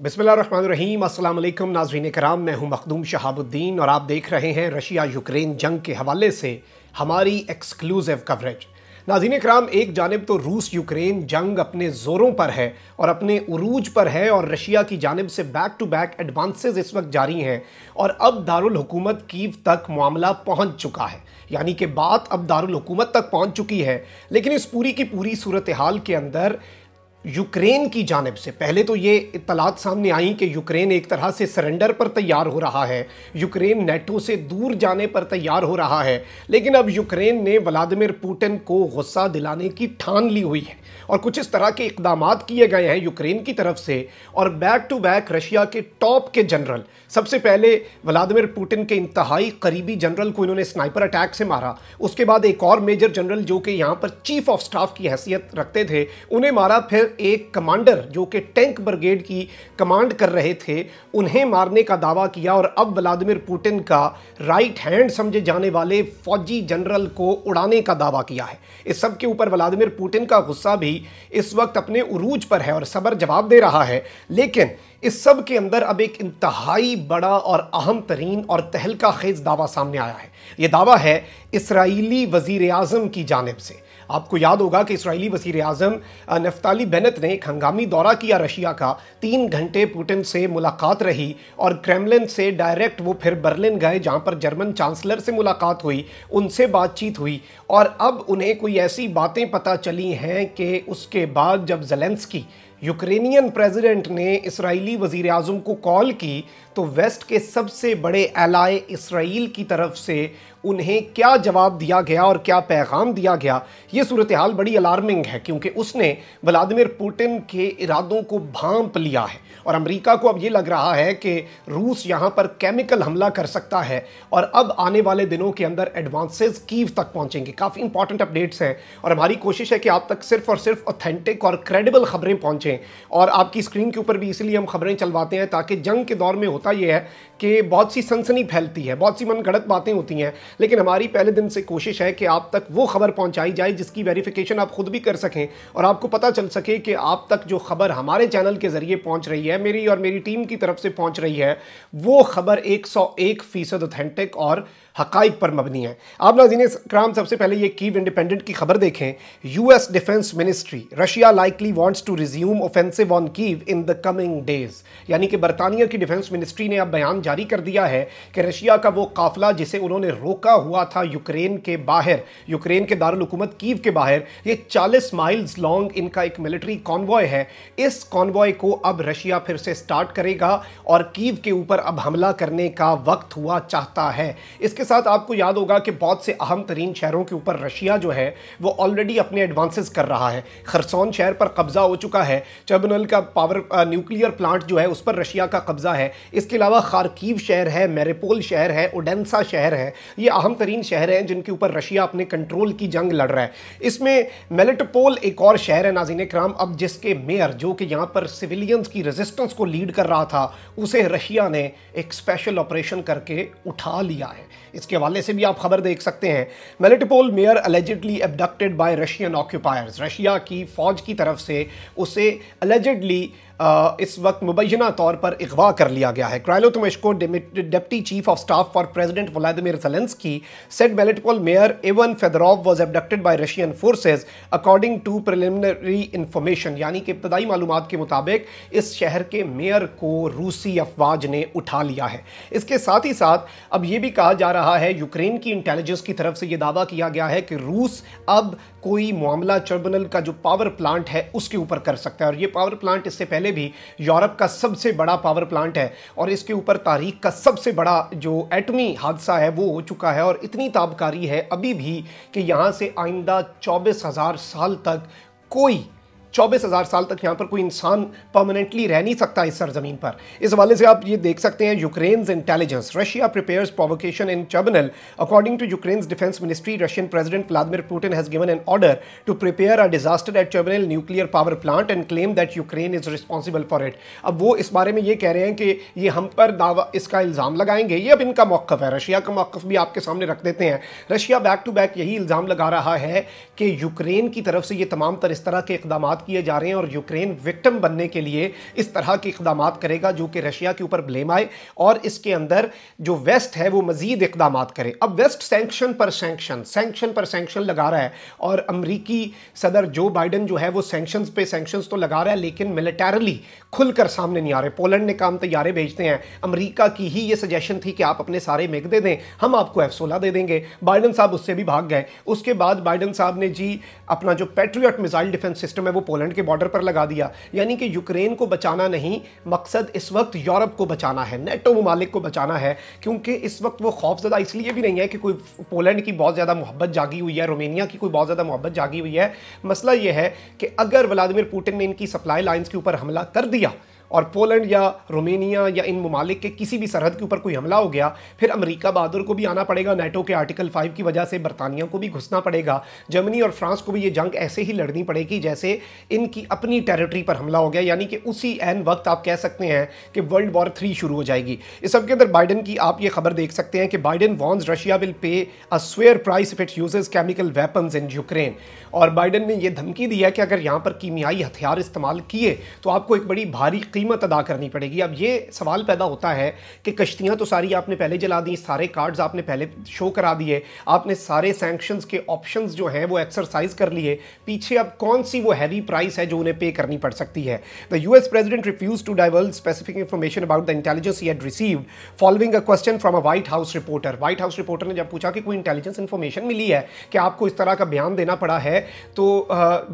बिसमीम अल्लाम नाजरीन कराम मैं हूं मखदूम शहाबुद्दीन और आप देख रहे हैं रशिया यूक्रेन जंग के हवाले से हमारी एक्सक्लूसिव कवरेज नाजीन कराम एक जानब तो रूस यूक्रेन जंग अपने ज़ोरों पर है और अपने उरूज पर है और रशिया की जानब से बैक टू बैक एडवांसेस इस वक्त जारी हैं और अब दारुल हुकूमत कीव तक मामला पहुंच चुका है यानी कि बात अब दारुल हुकूमत तक पहुंच चुकी है लेकिन इस पूरी की पूरी सूरत हाल के अंदर यूक्रेन की जानब से पहले तो ये इतलात सामने आई कि यूक्रेन एक तरह से सरेंडर पर तैयार हो रहा है यूक्रेन नेटो से दूर जाने पर तैयार हो रहा है लेकिन अब यूक्रेन ने व्लादिमिर पुतिन को गुस्सा दिलाने की ठान ली हुई है और कुछ इस तरह के इकदाम किए गए हैं यूक्रेन की तरफ से और बैक टू बैक रशिया के टॉप के जनरल सबसे पहले व्लादिमिर पुटिन के इंतहाई करीबी जनरल को इन्होंने स्नाइपर अटैक से मारा उसके बाद एक और मेजर जनरल जो कि यहाँ पर चीफ ऑफ स्टाफ की हैसियत रखते थे उन्हें मारा फिर एक कमांडर जो कि टैंक ब्रिगेड की कमांड कर रहे थे उन्हें मारने का दावा किया और अब व्लादिमिर पुटिन का राइट हैंड समझे जाने वाले फौजी जनरल को उड़ाने का दावा किया है इस सब के ऊपर व्लादिमिर पुटिन का गुस्सा भी इस वक्त अपने उरूज पर है और सबर जवाब दे रहा है लेकिन इस सब के अंदर अब एक इंतहाई बड़ा और अहम तरीन और तहलका खेज दावा सामने आया है ये दावा है इसराइली वजीर अजम की जानब से आपको याद होगा कि इसराइली वजीर अजम नफ्ताली बेनत ने एक हंगामी दौरा किया रशिया का तीन घंटे पुटिन से मुलाकात रही और क्रेमलिन से डायरेक्ट वो फिर बर्लिन गए जहाँ पर जर्मन चांसलर से मुलाकात हुई उनसे बातचीत हुई और अब उन्हें कोई ऐसी बातें पता चली हैं कि उसके बाद जब जेलेंस्की यूक्रेनियन प्रेसिडेंट ने इसराइली वजीर अजम को कॉल की तो वेस्ट के सबसे बड़े एलाय इसराइल की तरफ से उन्हें क्या जवाब दिया गया और क्या पैगाम दिया गया ये सूरत हाल बड़ी अलार्मिंग है क्योंकि उसने व्लादिमिर पुटिन के इरादों को भांप लिया है और अमेरिका को अब ये लग रहा है कि रूस यहाँ पर केमिकल हमला कर सकता है और अब आने वाले दिनों के अंदर एडवांसेस कीव तक पहुँचेंगे काफ़ी इंपॉर्टेंट अपडेट्स हैं और हमारी कोशिश है कि आप तक सिर्फ और सिर्फ ऑथेंटिक और क्रेडिबल खबरें पहुँचें पहुँचें और आपकी स्क्रीन के ऊपर भी इसलिए हम खबरें चलवाते हैं ताकि जंग के दौर में होता यह है कि बहुत सी सनसनी फैलती है बहुत सी मन गलत बातें होती हैं लेकिन हमारी पहले दिन से कोशिश है कि आप तक वो खबर पहुँचाई जाए जिसकी वेरीफिकेशन आप खुद भी कर सकें और आपको पता चल सके कि आप तक जो खबर हमारे चैनल के ज़रिए पहुँच रही है मेरी और मेरी टीम की तरफ से पहुँच रही है वो खबर एक सौ एक फ़ीसद ऑथेंटिक और हक़ पर मबनी है आप नाजीन क्राम सबसे पहले ये कीव इंडिपेंडेंट की खबर देखें U S defence ministry Russia likely wants to resume offensive on Kyiv in the coming days यानी कि बरतानिया की डिफेंस मिनिस्ट्री ने अब बयान जारी कर दिया है कि रशिया का वो काफिला जिसे उन्होंने रोका हुआ था यूक्रेन के बाहर यूक्रेन के दारकूमत कीव के बाहर ये चालीस माइल्स लॉन्ग इनका एक मिलिट्री कॉन्वॉय है इस कॉन्वॉय को अब रशिया फिर से स्टार्ट करेगा और कीव के ऊपर अब हमला करने का वक्त हुआ चाहता है इसके के साथ आपको याद होगा कि बहुत से अहम तरीन शहरों के ऊपर रशिया जो है वो ऑलरेडी अपने एडवांसेस कर रहा है खरसौन शहर पर कब्जा हो चुका है चबनल का पावर न्यूक्लियर प्लांट जो है उस पर रशिया का कब्जा है इसके अलावा खारकीव शहर है मेरेपोल शहर है ओडेंसा शहर है ये अहम तरीन शहर हैं जिनके ऊपर रशिया अपने कंट्रोल की जंग लड़ रहा है इसमें मेलेटपोल एक और शहर है नाजीन कराम अब जिसके मेयर जो कि यहाँ पर सिविलियंस की रेजिस्टेंस को लीड कर रहा था उसे रशिया ने एक स्पेशल ऑपरेशन करके उठा लिया है इसके हवाले से भी आप खबर देख सकते हैं Melitopol mayor allegedly abducted by Russian occupiers Russia की फ़ौज की तरफ से उसे एलिजिडली इस वक्त मुबैना तौर पर अगवा कर लिया गया है Kyrylo Tymoshenko deputy chief of staff for president Volodymyr Zelensky said Melitopol mayor Ivan Fedorov was abducted by Russian forces according to preliminary information यानी कि इब्तदाई मालूम के मुताबिक इस शहर के मेयर को रूसी अफवाज ने उठा लिया है इसके साथ ही साथ अब ये भी कहा जा रहा है यूक्रेन की इंटेलिजेंस की तरफ से ये दावा किया गया है कि रूस अब कोई मामला चर्बनल का जो पावर प्लांट है उसके ऊपर कर सकता है और ये पावर प्लांट इससे पहले भी यूरोप का सबसे बड़ा पावर प्लांट है और इसके ऊपर तारीख का सबसे बड़ा जो एटमी हादसा है वो हो चुका है और इतनी ताबकारी है अभी भी कि यहाँ से आइंदा चौबीस हज़ार साल तक कोई चौबीस हज़ार साल तक यहाँ पर कोई इंसान परमानेंटली रह नहीं सकता इस सरजमीन पर इस हवाले से आप ये देख सकते हैं Ukraine intelligence Russia prepares provocation in Chernobyl according to Ukraine defence ministry Russian president Vladimir Putin has given an order to prepare a disaster at Chernobyl nuclear power plant and claim that Ukraine is responsible for it अब वो इस बारे में ये कह रहे हैं कि ये हम पर दावा इसका इल्ज़ाम लगाएंगे ये अब इनका मौक़ है रशिया का मौक़ भी आपके सामने रख देते हैं रशिया बैक टू बैक यही इल्ज़ाम लगा रहा है कि यूक्रेन की तरफ से ये तमाम तर इस तरह के इकदाम किए जा रहे हैं और यूक्रेन विक्टिम बनने के लिए इस तरह के इकदाम करेगा जो कि रशिया के ऊपर ब्लेम आए और इसके अंदर जो वेस्ट है वो मजीद इकदाम करे अब वेस्ट सेंक्शन पर सेंक्शन सेंक्शन पर सेंक्शन लगा रहा है और अमरीकी सदर जो बाइडन जो है वो सेंक्शन पे सेंक्शन तो लगा रहा है लेकिन मिलिटरली खुलकर सामने नहीं आ रहे पोलैंड ने काम तैयारे भेजते हैं अमरीका की ही ये सजेशन थी कि आप अपने सारे मेघ दे दें हम आपको एफ सोलह दे देंगे बाइडन साहब उससे भी भाग गए उसके बाद बाइडन साहब ने जी अपना जो पेट्रियट मिसाइल डिफेंस सिस्टम है वो पोलैंड के बॉर्डर पर लगा दिया यानी कि यूक्रेन को बचाना नहीं मकसद इस वक्त यूरोप को बचाना है नेटो ममालिक को बचाना है क्योंकि इस वक्त वो खौफजदा इसलिए भी नहीं है कि कोई पोलैंड की बहुत ज़्यादा मोहब्बत जागी हुई है रोमेनिया की कोई बहुत ज़्यादा मोहब्बत जागी हुई है मसला यह है कि अगर व्लादिमिर पुटिन ने इनकी सप्लाई लाइन्स के ऊपर हमला कर दिया और पोलैंड या रोमेनिया या इन ममालिक के किसी भी सरहद के ऊपर कोई हमला हो गया फिर अमरीका बहादुर को भी आना पड़ेगा नेटो के आर्टिकल फाइव की वजह से बरतानिया को भी घुसना पड़ेगा जर्मनी और फ्रांस को भी ये जंग ऐसे ही लड़नी पड़ेगी जैसे इनकी अपनी टेरिटरी पर हमला हो गया यानी कि उसी एन वक्त आप कह सकते हैं कि वर्ल्ड वॉर थ्री शुरू हो जाएगी इस सबके के अंदर बाइडन की आप ये खबर देख सकते हैं कि Biden once Russia will pay a severe price if it uses chemical weapon in Ukraine और बाइडन ने यह धमकी दी है कि अगर यहाँ पर कीमियाई हथियार इस्तेमाल किए तो आपको एक बड़ी भारी कीमत अदा करनी पड़ेगी अब ये सवाल पैदा होता है कि कश्तियाँ तो सारी आपने पहले जला दी सारे कार्ड्स आपने पहले शो करा दिए आपने सारे सेंक्शन के ऑप्शन जो हैं वो एक्सरसाइज कर लिए पीछे अब कौन सी वो हैवी प्राइस है जो उन्हें पे करनी पड़ सकती है the U S president refuse to divulge specific information about the intelligence he had receive following a question from a White House reporter White House reporter ने जब पूछा कि कोई इंटेलिजेंस इन्फॉर्मेशन मिली है कि आपको इस तरह का बयान देना पड़ा है तो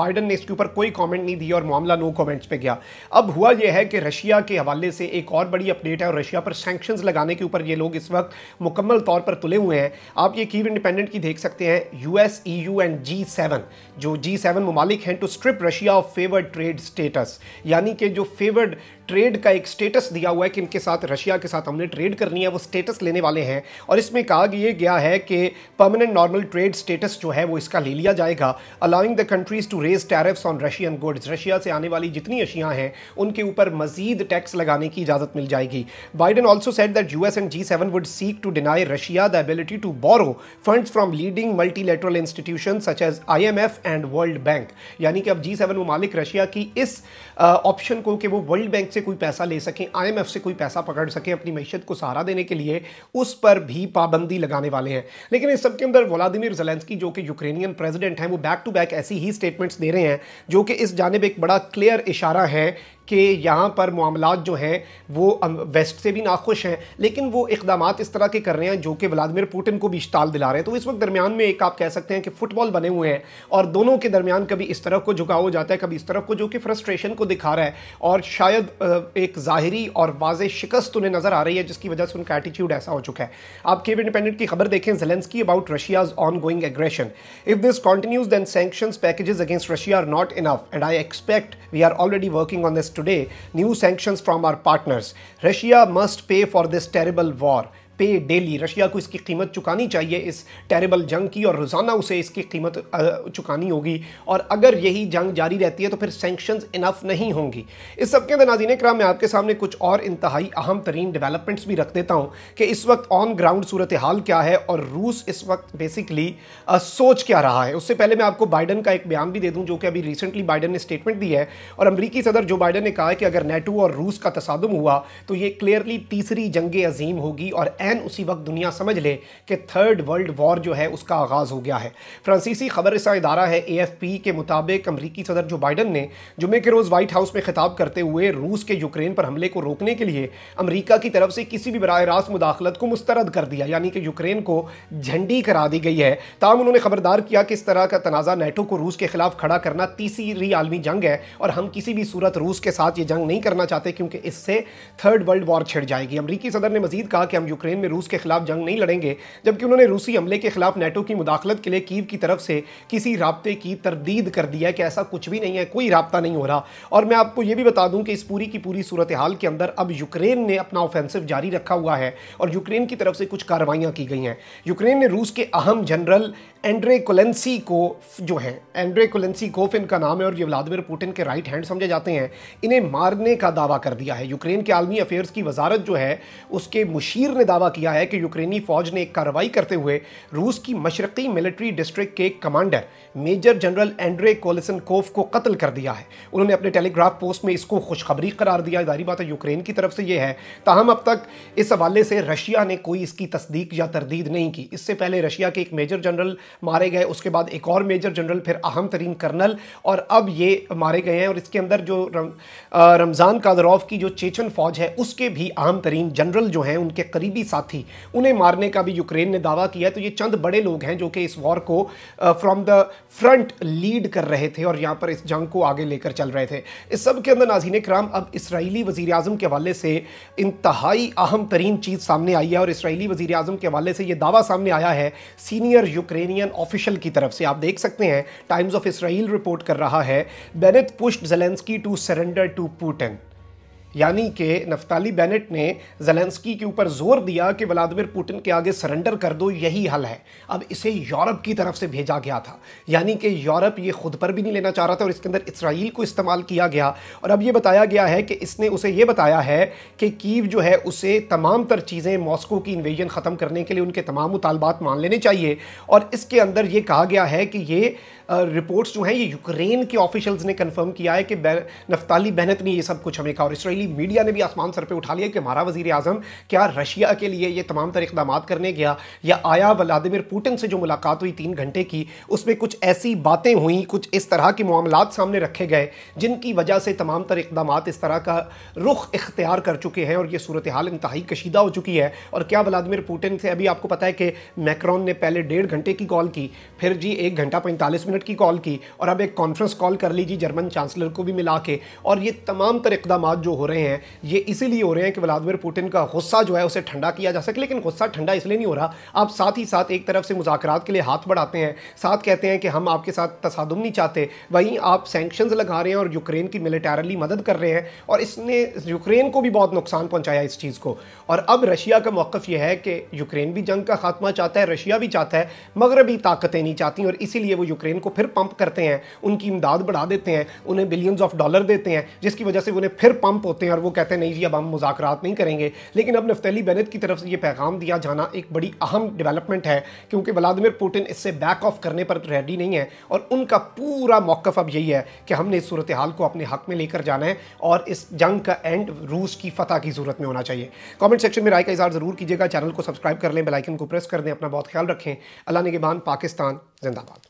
बाइडन ने इसके ऊपर कोई कॉमेंट नहीं दी और मामला नो कॉमेंट्स पर गया अब हुआ यह है कि रशिया के हवाले से एक और बड़ी अपडेट है और रशिया पर सेंक्शन लगाने के ऊपर ये लोग इस वक्त मुकम्मल तौर पर तुले हुए हैं आप ये कीव इंडिपेंडेंट की देख सकते हैं E U and G seven जो जी सेवन ममालिक हैं to strip Russia of favoured trade status यानी कि जो फेवर्ड ट्रेड का एक स्टेटस दिया हुआ है कि इनके साथ रशिया के साथ हमने ट्रेड करनी है वो स्टेटस लेने वाले हैं और इसमें कहा यह गया है कि परमानेंट नॉर्मल ट्रेड स्टेटस जो है वो इसका ले लिया जाएगा allowing the countries to raise tariffs on Russian goods Russia से आने वाली जितनी अशियाँ हैं उनके ऊपर मजीद टैक्स लगाने की इजाज़त मिल जाएगी Biden also said that S and G seven would seek to deny Russia the ability to borrow fund from leading multilateral institution such as I M F and World Bank यानी कि अब जी seven ममालिक Russia की इस option को कि वो world bank से कोई पैसा ले सकें आईएमएफ से कोई पैसा पकड़ सकें अपनी मैशत को सहारा देने के लिए उस पर भी पाबंदी लगाने वाले हैं लेकिन इस सब के अंदर व्लादिमिर जलेंसकी जो कि यूक्रेनियन प्रेजिडेंट हैं वो बैक टू बैक ऐसी ही स्टेटमेंट्स दे रहे हैं जो कि इस जानब एक बड़ा क्लियर इशारा है कि यहाँ पर मामला जो हैं वो वेस्ट से भी नाखुश हैं लेकिन वो इकदाम इस तरह के कर रहे हैं जो कि व्लादिमिर पुटिन को भी इश्ताल दिला रहे हैं तो इस वक्त दरमियान में एक आप कह सकते हैं कि फुटबॉल बने हुए हैं और दोनों के दरमियान कभी इस तरफ को झुकाव हो जाता है कभी इस तरफ को जो कि फ्रस्ट्रेशन को दिखा रहा है और शायद एक ज़ाहरी और वाज शिकस्त उन्हें नज़र आ रही है जिसकी वजह से उनका एटीट्यूड ऐसा हो चुका है आप केव इंडिपेंडेंट की खबर देखें Zelensky about Russia's ongoing aggression if this continues then sanction packages against Russia are not enough and I expect we are already working on this today new sanctions from our partners. Russia must pay for this terrible war. Pay dearly Russia को इसकी कीमत चुकानी चाहिए इस terrible जंग की और रोज़ाना उसे इसकी कीमत चुकानी होगी और अगर यही जंग जारी रहती है तो फिर सेंक्शन इनफ नहीं होंगी इस सब के नाजीन क्राम मैं आपके सामने कुछ और इंतहाई अहम तरीन डेवलपमेंट्स भी रख देता हूँ कि इस वक्त ऑन ग्राउंड सूरत हाल क्या है और रूस इस वक्त बेसिकली सोच क्या रहा है उससे पहले मैं आपको बाइडन का एक बयान भी दे दूँ जो कि अभी रिसेंटली बाइडन ने स्टेटमेंट दी है और अमरीकी सदर जो बाइडन ने कहा कि अगर नेटो और रूस का तसादम हुआ तो ये क्लियरली तीसरी जंग अजीम होगी और ऐन उसी वक्त दुनिया समझ ले कि थर्ड वर्ल्ड वॉर जो है उसका आगाज़ हो गया है फ्रांसीसी खबर रसा इदारा है ए के मुताबिक अमरीकी सदर जो बाइडन ने जुमे के रोज़ वाइट हाउस में खिताब करते हुए रूस के यूक्रेन पर हमले को रोकने के लिए अमरीका की तरफ से किसी भी बरह रास्त मुदाखलत को मुस्तरद कर दिया यानी कि यूक्रेन को झंडी करा दी गई है ताम उन्होंने खबरदार किया कि इस तरह का तनाज़ा नेटो को रूस के खिलाफ खड़ा करना तीसरी आलमी जंग है और हम किसी भी सूरत रूस के साथ ये जंग नहीं करना चाहते क्योंकि इससे थर्ड वर्ल्ड वॉर छिड़ जाएगी अमरीकी सदर ने मजीद कहा कि हम यूक्रेन यूक्रेन में रूस के खिलाफ जंग नहीं लड़ेंगे जबकि उन्होंने रूसी हमले के खिलाफ नेटो की मुदाखलत के लिए कीव की तरफ से किसी रबते की तरदीद कर दिया कि ऐसा कुछ भी नहीं है कोई रबता नहीं हो रहा और मैं आपको यह भी बता दूं कि इस पूरी की पूरी सूरत हाल के अंदर अब यूक्रेन ने अपना ऑफेंसिव जारी रखा हुआ है और यूक्रेन की तरफ से कुछ कार्रवाइयाँ की गई हैं यूक्रेन ने रूस के अहम जनरल एंड्रे कोलेंसी को जो है एंड्रे कोलेंसी कोफ इनका नाम है और ये व्लादिमिर पुटिन के राइट हैंड समझे जाते हैं इन्हें मारने का दावा कर दिया है यूक्रेन के आलमी अफेयर्स की वजारत जो है उसके मुशीर ने दावा दावा किया है कि यूक्रेनी फौज ने एक कार्रवाई करते हुए रूस की मशरकी मिलिट्री डिस्ट्रिक्ट के commander major general Andrei Kolesnikov को कत्ल कर दिया है उन्होंने अपने टेलीग्राफ पोस्ट में इसको खुशखबरी करार दिया जारी बात है यूक्रेन की तरफ से यह है ताहम अब तक इस हवाले से रशिया ने कोई इसकी तस्दीक या तरदीद नहीं की इससे पहले रशिया के एक मेजर जनरल मारे गए उसके बाद एक और मेजर जनरल फिर अहम तरीन कर्नल और अब ये मारे गए हैं और इसके अंदर जो रमज़ान कादरौफ की जो चेचन फौज है उसके भी अहम तरीन जनरल जो हैं उनके करीबी साथी उन्हें मारने का भी यूक्रेन ने दावा किया है तो ये चंद बड़े लोग हैं जो कि इस वॉर को फ्रॉम द फ्रंट लीड कर रहे थे और यहाँ पर इस जंग को आगे लेकर चल रहे थे इस सब के अंदर नाजीन कराम अब इसराइली वजी अजम के हवाले से इंतहाई अहम तरीन चीज़ सामने आई है और इसराइली वजी अजम के हवाले से ये दावा सामने आया है सीनियर यूक्रेनियन ऑफिशियल की तरफ से आप देख सकते हैं टाइम्स ऑफ इसराइल रिपोर्ट कर रहा है Bennett pushed Zelensky to surrender to Putin यानी कि नफ्ताली बेनेट ने जेलेंस्की के ऊपर जोर दिया कि व्लादिमिर पुटिन के आगे सरेंडर कर दो यही हल है अब इसे यूरोप की तरफ से भेजा गया था यानी कि यूरोप ये खुद पर भी नहीं लेना चाह रहा था और इसके अंदर इसराइल को इस्तेमाल किया गया और अब ये बताया गया है कि इसने उसे ये बताया है कि कीव जो है उसे तमाम तर चीज़ें मॉस्को की इन्वेजन ख़त्म करने के लिए उनके तमाम मुतालबात मान लेने चाहिए और इसके अंदर ये कहा गया है कि ये रिपोर्ट्स जो हैं ये यूक्रेन के ऑफिशल्स ने कन्फर्म किया है कि नफ्ताली बेहनत ने ये सब कुछ हमें कहा और इसराइल डेली मीडिया ने भी आसमान सर पर उठा लिया कि हमारा वजीर अजम क्या रशिया के लिए ये तमाम तरह इकदाम करने गया या आया व्लादिमिर पुटिन से जो मुलाकात हुई तीन घंटे की उसमें कुछ ऐसी बातें हुई कुछ इस तरह के मामला सामने रखे गए जिनकी वजह से तमाम तरह इकदाम इस तरह का रुख इख्तियार कर चुके हैं और ये सूरत हाल इंतहाई कशीदा हो चुकी है और क्या व्लादिमिर पुटिन से अभी आपको पता है कि मैक्रॉन ने पहले डेढ़ घंटे की कॉल की फिर जी एक घंटा पैंतालीस मिनट की कॉल की और अब एक कॉन्फ्रेंस कॉल कर लीजिए जर्मन चांसलर को भी मिला के और ये तमाम तरह इकदाम जो हो रहे हैं ये इसीलिए हो रहे हैं कि व्लादिमिर पुटिन का गुस्सा जो है उसे ठंडा किया जा सके लेकिन गुस्सा ठंडा इसलिए नहीं हो रहा आप साथ ही साथ एक तरफ से मुजाकर के लिए हाथ बढ़ाते हैं साथ कहते हैं कि हम आपके साथ तसादम नहीं चाहते वहीं आप सेंक्शन लगा रहे हैं और यूक्रेन की मिलिटरली मदद कर रहे हैं और इसने यूक्रेन को भी बहुत नुकसान पहुंचाया इस चीज़ को और अब रशिया का मौक़ यह है कि यूक्रेन भी जंग का खात्मा चाहता है रशिया भी चाहता है मगरबी ताकतें नहीं चाहती और इसीलिए वो यूक्रेन को फिर पंप करते हैं उनकी इमदाद बढ़ा देते हैं उन्हें बिलियंस ऑफ डॉलर देते हैं जिसकी वजह से उन्हें फिर पंप होता होते हैं और वो कहते हैं नहीं जी अब हम मुजाकरात नहीं करेंगे लेकिन अब नफ्तली बैनत की तरफ से ये पैगाम दिया जाना एक बड़ी अहम डेवलपमेंट है क्योंकि व्लादिमिर पुटिन इससे बैक ऑफ करने पर रेडी नहीं है और उनका पूरा मौक़ अब यही है कि हमने इस सूरत हाल को अपने हक में लेकर जाना है और इस जंग का एंड रूस की फतह की सूरत में होना चाहिए कमेंट सेक्शन में राय का इजहार ज़रूर कीजिएगा चैनल को सब्सक्राइब कर लें बेलाइकन को प्रेस कर दें अपना बहुत ख्याल रखें अल्लाह ने के पाकिस्तान जिंदाबाद